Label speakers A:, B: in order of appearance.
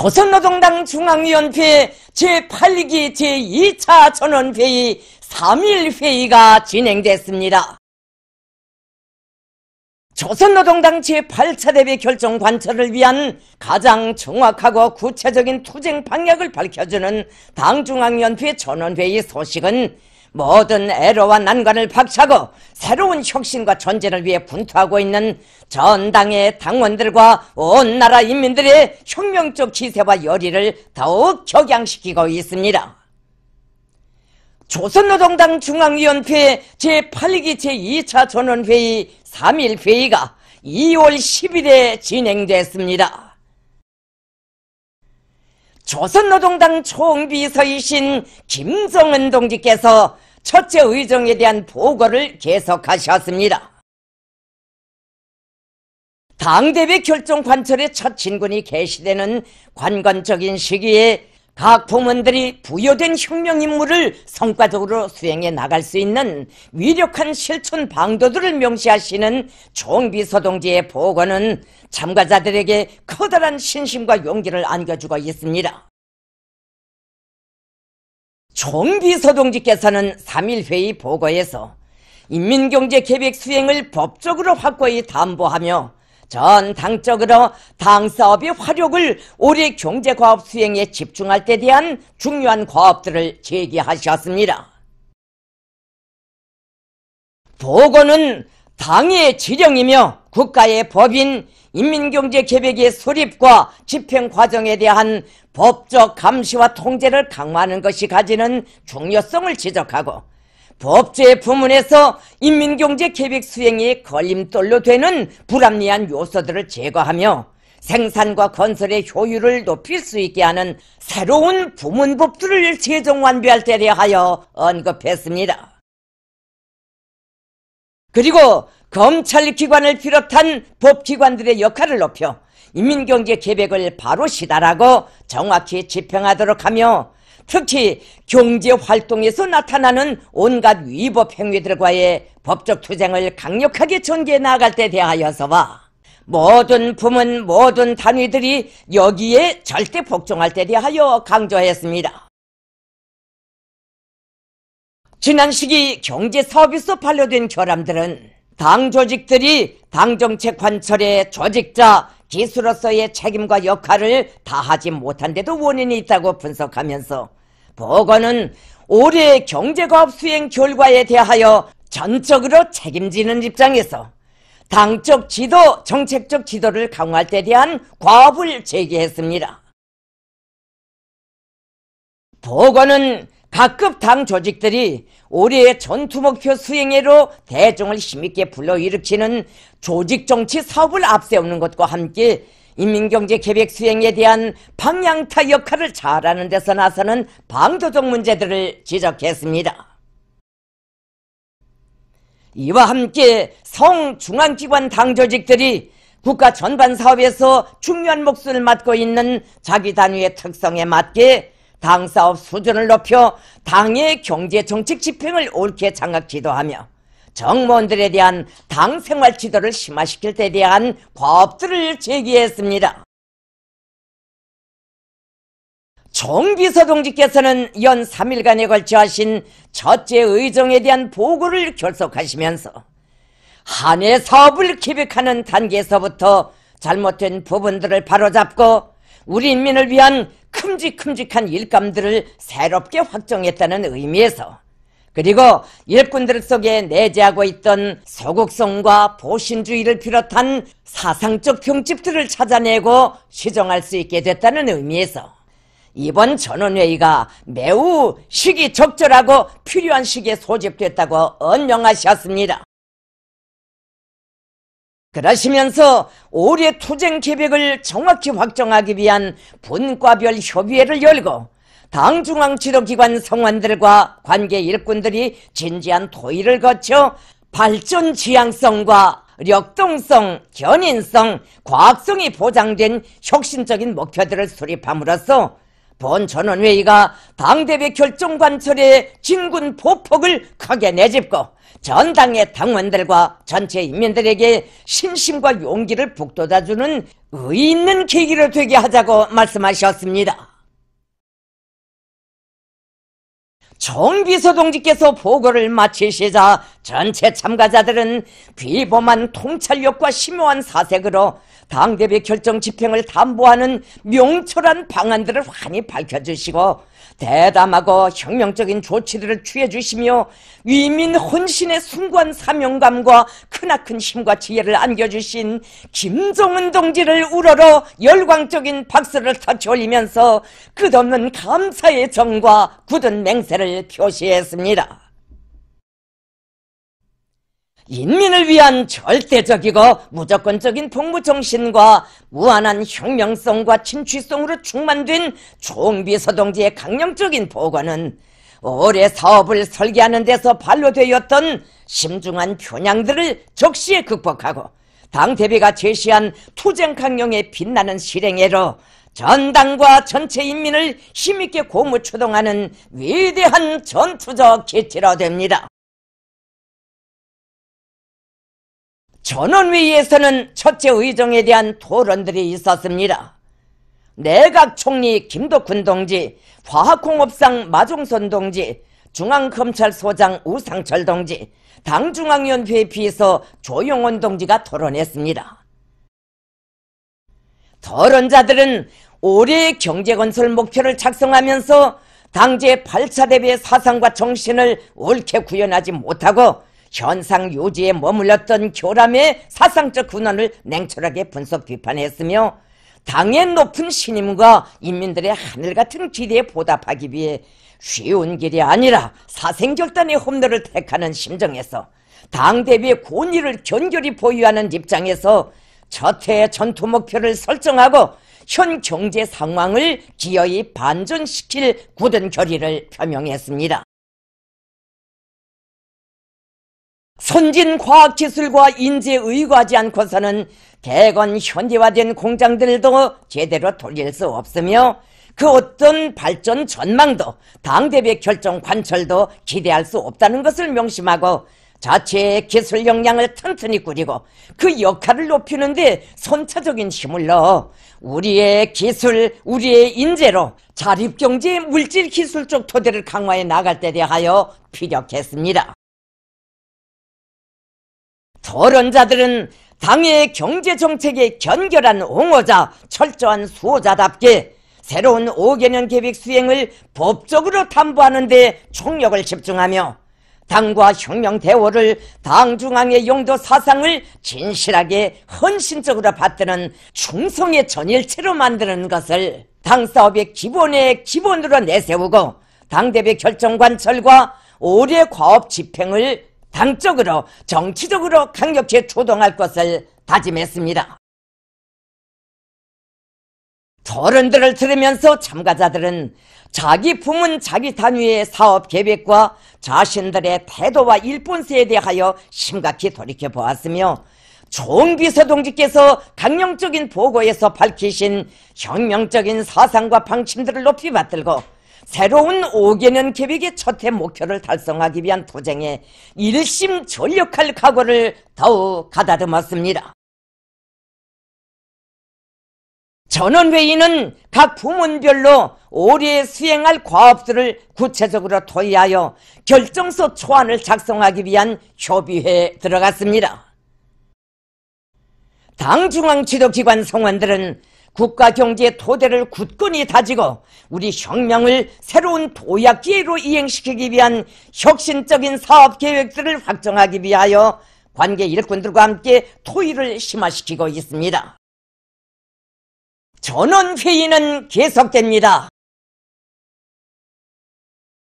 A: 조선노동당 중앙위원회 제8기 제2차 전원회의 3일 회의가 진행됐습니다. 조선노동당 제8차 대비 결정 관철을 위한 가장 정확하고 구체적인 투쟁 방역을 밝혀주는 당중앙위원회 전원회의 소식은 모든 애로와 난관을 박차고 새로운 혁신과 전쟁를 위해 분투하고 있는 전당의 당원들과 온 나라 인민들의 혁명적 기세와 열의를 더욱 격양시키고 있습니다. 조선노동당 중앙위원회 제8기 제2차 전원회의 3일 회의가 2월 10일에 진행됐습니다. 조선노동당 총비서이신 김성은 동지께서 첫째 의정에 대한 보고를 계속하셨습니다. 당대회 결정 관철의 첫 진군이 개시되는 관건적인 시기에 각 부문들이 부여된 혁명임무를 성과적으로 수행해 나갈 수 있는 위력한 실천 방도들을 명시하시는 총비서동지의 보고는 참가자들에게 커다란 신심과 용기를 안겨주고 있습니다. 총비서동지께서는 3일 회의 보고에서 인민경제 계획 수행을 법적으로 확고히 담보하며 전당적으로 당 사업의 화력을 올해 경제과업 수행에 집중할 때 대한 중요한 과업들을 제기하셨습니다. 보고는 당의 지령이며 국가의 법인 인민경제계획의 수립과 집행 과정에 대한 법적 감시와 통제를 강화하는 것이 가지는 중요성을 지적하고 법제 부문에서 인민경제 계획 수행이 걸림돌로 되는 불합리한 요소들을 제거하며 생산과 건설의 효율을 높일 수 있게 하는 새로운 부문법들을 최종 완비할 때 대하여 언급했습니다. 그리고 검찰기관을 비롯한 법기관들의 역할을 높여 인민경제 계획을 바로 시달하고 정확히 집행하도록 하며 특히 경제 활동에서 나타나는 온갖 위법 행위들과의 법적 투쟁을 강력하게 전개해 나갈 때 대하여서와 모든 부문 모든 단위들이 여기에 절대 복종할 때 대하여 강조하였습니다 지난 시기 경제 서비스 발효된 결함들은 당 조직들이 당 정책 관철의 조직자 기수로서의 책임과 역할을 다하지 못한 데도 원인이 있다고 분석하면서 보건은 올해 경제과업 수행 결과에 대하여 전적으로 책임지는 입장에서 당적 지도, 정책적 지도를 강화할 때 대한 과업을 제기했습니다. 보건은 각급 당 조직들이 올해의 전투 목표 수행회로 대중을 힘있게 불러일으키는 조직 정치 사업을 앞세우는 것과 함께 인민경제 계획 수행에 대한 방향타 역할을 잘하는 데서 나서는 방조적 문제들을 지적했습니다. 이와 함께 성중앙기관 당조직들이 국가 전반 사업에서 중요한 몫을 맡고 있는 자기 단위의 특성에 맞게 당 사업 수준을 높여 당의 경제 정책 집행을 옳게 장악기도 하며 정무원들에 대한 당 생활 지도를 심화시킬 때 대한 법들을 제기했습니다. 정비서 동지께서는 연 3일간에 걸쳐 하신 첫째 의정에 대한 보고를 결속하시면서 한해 사업을 기획하는 단계에서부터 잘못된 부분들을 바로잡고 우리 인민을 위한 큼직큼직한 일감들을 새롭게 확정했다는 의미에서 그리고 일꾼들 속에 내재하고 있던 소극성과 보신주의를 비롯한 사상적 평집들을 찾아내고 시정할 수 있게 됐다는 의미에서 이번 전원회의가 매우 시기적절하고 필요한 시기에 소집됐다고 언영하셨습니다 그러시면서 올해 투쟁 계획을 정확히 확정하기 위한 분과별 협의회를 열고 당중앙지도기관 성원들과 관계 일꾼들이 진지한 토의를 거쳐 발전 지향성과 력동성 견인성, 과학성이 보장된 혁신적인 목표들을 수립함으로써 본 전원회의가 당대회 결정 관철의 진군 보폭을 크게 내집고 전당의 당원들과 전체 인민들에게 신심과 용기를 북돋아주는 의의 있는 계기를 되게 하자고 말씀하셨습니다. 정비서동지께서 보고를 마치시자 전체 참가자들은 비범한 통찰력과 심오한 사색으로 당대비 결정 집행을 담보하는 명철한 방안들을 환히 밝혀주시고 대담하고 혁명적인 조치들을 취해 주시며 위민 혼신의 숭고한 사명감과 크나큰 힘과 지혜를 안겨주신 김종은 동지를 우러러 열광적인 박수를 터치 올리면서 끝없는 감사의 정과 굳은 맹세를 표시했습니다. 인민을 위한 절대적이고 무조건적인 복무정신과 무한한 혁명성과 진취성으로 충만된 총비서동지의 강령적인 보고는 올해 사업을 설계하는 데서 발로 되었던 심중한 편향들을 적시에 극복하고 당 대비가 제시한 투쟁 강령의 빛나는 실행에로 전당과 전체 인민을 힘있게 고무추동하는 위대한 전투적 기치로 됩니다. 전원위에서는 첫째 의정에 대한 토론들이 있었습니다. 내각 총리 김덕훈 동지, 화학공업상 마종선 동지, 중앙검찰소장 우상철 동지, 당중앙위원회 에 비서 해 조용원 동지가 토론했습니다. 토론자들은 올해 경제건설 목표를 작성하면서 당제 8차 대비의 사상과 정신을 옳게 구현하지 못하고 현상 요지에 머물렀던 교람의 사상적 근원을 냉철하게 분석 비판했으며 당의 높은 신임과 인민들의 하늘 같은 기대에 보답하기 위해 쉬운 길이 아니라 사생결단의 홈런를 택하는 심정에서 당 대비의 권위를 견결히 보유하는 입장에서 저태의 전투 목표를 설정하고 현 경제 상황을 기어이 반전시킬 굳은 결의를 표명했습니다. 손진 과학기술과 인재 의거하지 않고서는 대건 현대화된 공장들도 제대로 돌릴 수 없으며 그 어떤 발전 전망도 당대배 결정 관철도 기대할 수 없다는 것을 명심하고 자체의 기술 역량을 튼튼히 꾸리고 그 역할을 높이는데 선차적인 힘을 넣어 우리의 기술, 우리의 인재로 자립경제 물질기술적 토대를 강화해 나갈 때 대하여 피력했습니다. 토론자들은 당의 경제정책에 견결한 옹호자, 철저한 수호자답게 새로운 5개년 계획 수행을 법적으로 탐구하는 데 총력을 집중하며 당과 혁명 대오를 당 중앙의 용도 사상을 진실하게 헌신적으로 받드는 충성의 전일체로 만드는 것을 당 사업의 기본의 기본으로 내세우고 당대표 결정 관철과 올해 과업 집행을 당적으로 정치적으로 강력히 초동할 것을 다짐했습니다. 토론들을 들으면서 참가자들은 자기 품은 자기 단위의 사업 계획과 자신들의 태도와 일본세에 대하여 심각히 돌이켜 보았으며 총비서 동지께서 강령적인 보고에서 밝히신 혁명적인 사상과 방침들을 높이 받들고 새로운 5개년 계획의 첫해 목표를 달성하기 위한 투쟁에 일심전력할 각오를 더욱 가다듬었습니다. 전원회의는 각 부문별로 올해 수행할 과업들을 구체적으로 토의하여 결정서 초안을 작성하기 위한 협의회에 들어갔습니다. 당 중앙 지도기관 성원들은 국가 경제의 토대를 굳건히 다지고 우리 혁명을 새로운 도약 기회로 이행시키기 위한 혁신적인 사업 계획들을 확정하기 위하여 관계 일꾼들과 함께 토의를 심화시키고 있습니다. 전원회의는 계속됩니다.